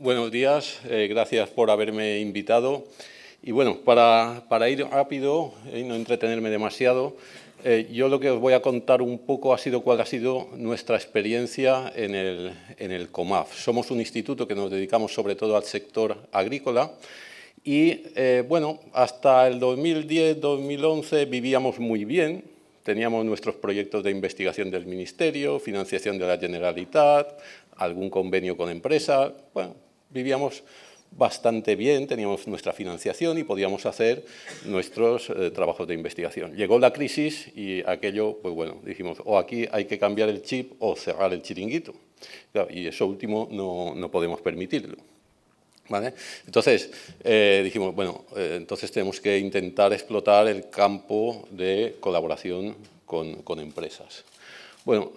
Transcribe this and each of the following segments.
Buenos días, eh, gracias por haberme invitado. Y bueno, para, ir rápido y no entretenerme demasiado, eh, yo lo que os voy a contar un poco ha sido cuál ha sido nuestra experiencia en el, COMAF. Somos un instituto que nos dedicamos sobre todo al sector agrícola y eh, bueno, hasta el 2010-2011 vivíamos muy bien, teníamos nuestros proyectos de investigación del Ministerio, financiación de la Generalitat, algún convenio con empresas, bueno, vivíamos bastante bien, teníamos nuestra financiación y podíamos hacer nuestros eh, trabajos de investigación. Llegó la crisis y aquello, pues bueno, dijimos, o aquí hay que cambiar el chip o cerrar el chiringuito. y eso último no, podemos permitirlo. ¿Vale? Entonces, eh, dijimos, bueno, eh, entonces tenemos que intentar explotar el campo de colaboración con, con empresas. Bueno,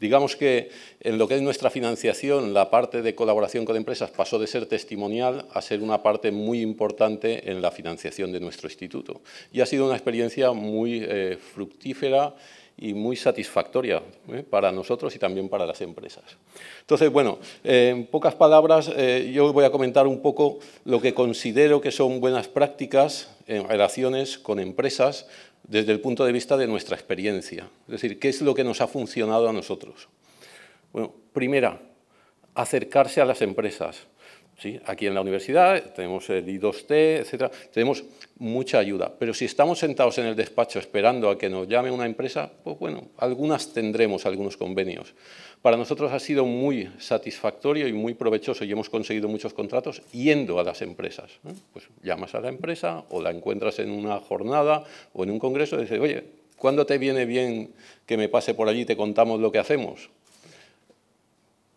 Digamos que en lo que es nuestra financiación, la parte de colaboración con empresas pasó de ser testimonial a ser una parte muy importante en la financiación de nuestro instituto. Y ha sido una experiencia muy eh, fructífera y muy satisfactoria ¿eh? para nosotros y también para las empresas. Entonces, bueno, eh, en pocas palabras, eh, yo voy a comentar un poco lo que considero que son buenas prácticas en relaciones con empresas desde el punto de vista de nuestra experiencia. Es decir, qué es lo que nos ha funcionado a nosotros. Bueno, primera, acercarse a las empresas. Aquí en la universidad tenemos el I2T, etcétera, tenemos mucha ayuda. Pero si estamos sentados en el despacho esperando a que nos llame una empresa, pues bueno, algunas tendremos, algunos convenios. Para nosotros ha sido muy satisfactorio y muy provechoso y hemos conseguido muchos contratos yendo a las empresas. Pues llamas a la empresa o la encuentras en una jornada o en un congreso y dices, oye, ¿cuándo te viene bien que me pase por allí y te contamos lo que hacemos?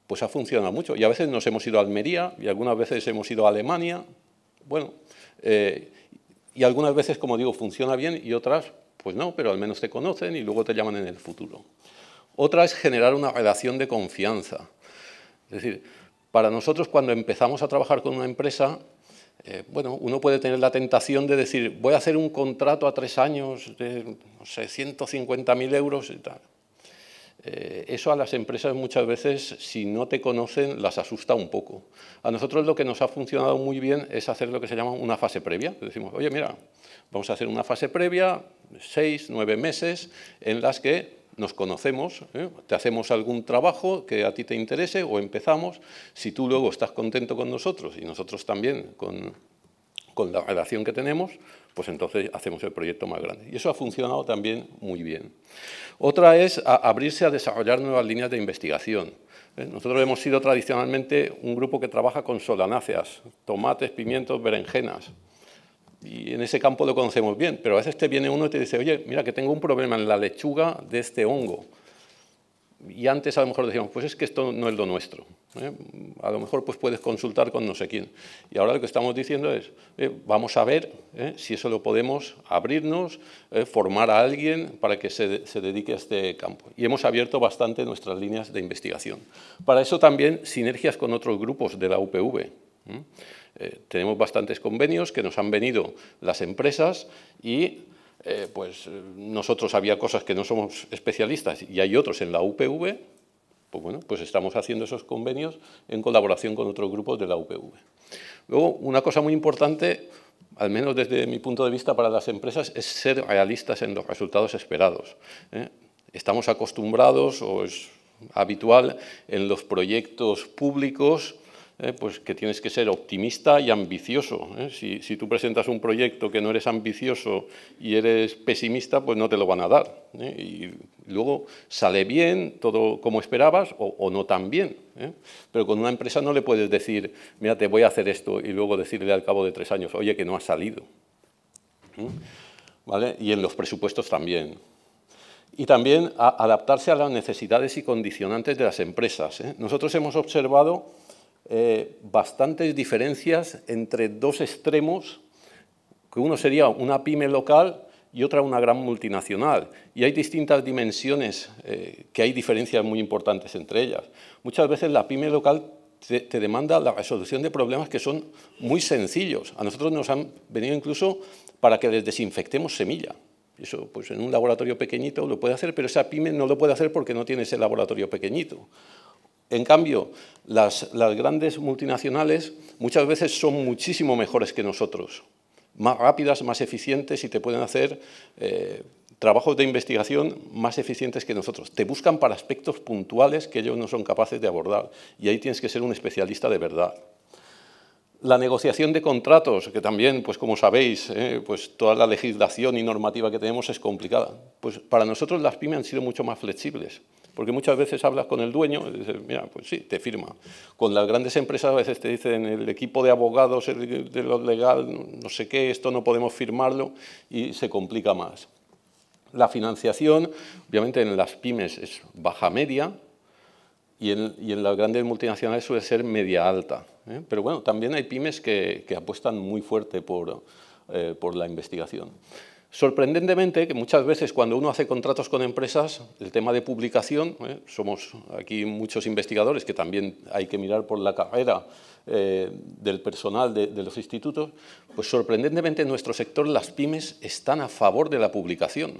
pues ha funcionado mucho. Y a veces nos hemos ido a Almería y algunas veces hemos ido a Alemania. Bueno, eh, y algunas veces, como digo, funciona bien y otras, pues no, pero al menos te conocen y luego te llaman en el futuro. Otra es generar una relación de confianza. Es decir, para nosotros cuando empezamos a trabajar con una empresa, eh, bueno, uno puede tener la tentación de decir, voy a hacer un contrato a tres años de, no sé, 150.000 euros y tal. Eh, eso a las empresas muchas veces, si no te conocen, las asusta un poco. A nosotros lo que nos ha funcionado muy bien es hacer lo que se llama una fase previa. Decimos, oye, mira, vamos a hacer una fase previa, seis, nueve meses, en las que nos conocemos, ¿eh? te hacemos algún trabajo que a ti te interese o empezamos. Si tú luego estás contento con nosotros y nosotros también con, con la relación que tenemos, pues entonces hacemos el proyecto más grande. Y eso ha funcionado también muy bien. Otra es abrirse a desarrollar nuevas líneas de investigación. Eh, nosotros hemos sido tradicionalmente un grupo que trabaja con solanáceas, tomates, pimientos, berenjenas. Y en ese campo lo conocemos bien, pero a veces te viene uno y te dice, oye, mira que tengo un problema en la lechuga de este hongo y antes a lo mejor decíamos, pues es que esto no es lo nuestro. ¿eh? A lo mejor pues puedes consultar con no sé quién. Y ahora lo que estamos diciendo es, eh, vamos a ver ¿eh? si eso lo podemos abrirnos, formar a alguien para que se, se, dedique a este campo. Y hemos abierto bastante nuestras líneas de investigación. Para eso también sinergias con otros grupos de la UPV. tenemos bastantes convenios que nos han venido las empresas y eh, pues eh, nosotros había cosas que no somos especialistas y hay otros en la UPV, pues bueno, pues estamos haciendo esos convenios en colaboración con otros grupos de la UPV. Luego, una cosa muy importante, al menos desde mi punto de vista para las empresas, es ser realistas en los resultados esperados. ¿eh? Estamos acostumbrados o es habitual en los proyectos públicos eh, pues que tienes que ser optimista y ambicioso. Eh. Si, tú presentas un proyecto que no eres ambicioso y eres pesimista, pues no te lo van a dar. Eh. Y luego sale bien, todo como esperabas, o, no tan bien. Pero con una empresa no le puedes decir, mira, te voy a hacer esto, y luego decirle al cabo de tres años, oye, que no ha salido. Y en los presupuestos también y también adaptarse a las necesidades y condicionantes de las empresas. Nosotros hemos observado eh, bastantes diferencias entre dos extremos, que uno sería una pyme local y otra una gran multinacional. Y hay distintas dimensiones eh, que hay diferencias muy importantes entre ellas. Muchas veces la pyme local te, demanda la resolución de problemas que son muy sencillos. A nosotros nos han venido incluso para que les desinfectemos semilla. Eso pues en un laboratorio pequeñito lo puede hacer, pero esa pyme no lo puede hacer porque no tiene ese laboratorio pequeñito. En cambio, las, grandes multinacionales muchas veces son muchísimo mejores que nosotros, más rápidas, más eficientes y te pueden hacer eh, trabajos de investigación más eficientes que nosotros. Te buscan para aspectos puntuales que ellos no son capaces de abordar y ahí tienes que ser un especialista de verdad. La negociación de contratos, que también, pues como sabéis, eh, pues toda la legislación y normativa que tenemos es complicada. Pues para nosotros las pymes han sido mucho más flexibles. Porque muchas veces hablas con el dueño y dices, mira, pues sí, te firma. Con las grandes empresas a veces te dicen, el equipo de abogados, de lo legal, no sé qué, esto no podemos firmarlo y se complica más. La financiación, obviamente en las pymes es baja media, y en, las grandes multinacionales suele ser media alta. ¿eh? Pero bueno, también hay pymes que, apuestan muy fuerte por eh, la investigación. Sorprendentemente, que muchas veces cuando uno hace contratos con empresas, el tema de publicación, ¿eh? somos aquí muchos investigadores que también hay que mirar por la carrera eh, del personal de, los institutos, pues sorprendentemente en nuestro sector las pymes están a favor de la publicación.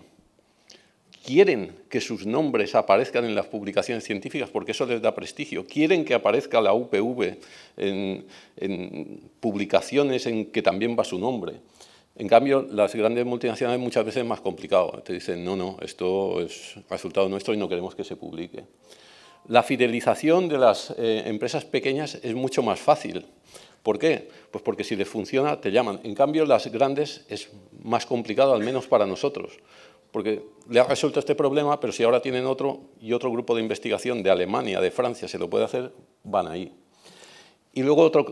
Quieren que sus nombres aparezcan en las publicaciones científicas porque eso les da prestigio. Quieren que aparezca la UPV en publicaciones en que también va su nombre. En cambio, las grandes multinacionales muchas veces es más complicado. Te dicen, no, no, esto es resultado nuestro y no queremos que se publique. La fidelización de las eh, empresas pequeñas es mucho más fácil. ¿Por qué? Pues porque si les funciona, te llaman. En cambio, las grandes es más complicado, al menos para nosotros. Porque le ha resuelto este problema, pero si ahora tienen otro y otro grupo de investigación de Alemania, de Francia, se lo puede hacer, van ahí. Y luego otra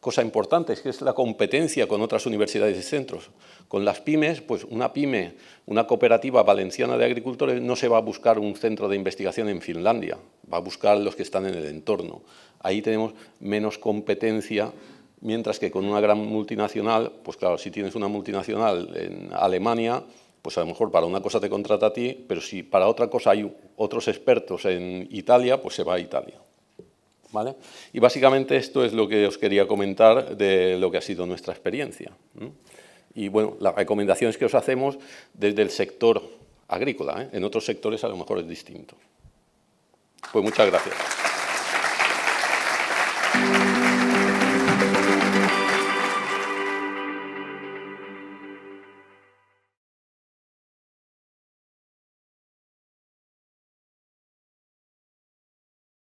cosa importante es que es la competencia con otras universidades y centros. Con las pymes, pues una pyme, una cooperativa valenciana de agricultores no se va a buscar un centro de investigación en Finlandia, va a buscar los que están en el entorno. Ahí tenemos menos competencia, mientras que con una gran multinacional, pues claro, si tienes una multinacional en Alemania, pues a lo mejor para una cosa te contrata a ti, pero si para otra cosa hay otros expertos en Italia, pues se va a Italia. Y básicamente esto es lo que os quería comentar de lo que ha sido nuestra experiencia. Y bueno, las recomendaciones que os hacemos desde el sector agrícola, ¿eh? en otros sectores a lo mejor es distinto. Pues muchas gracias.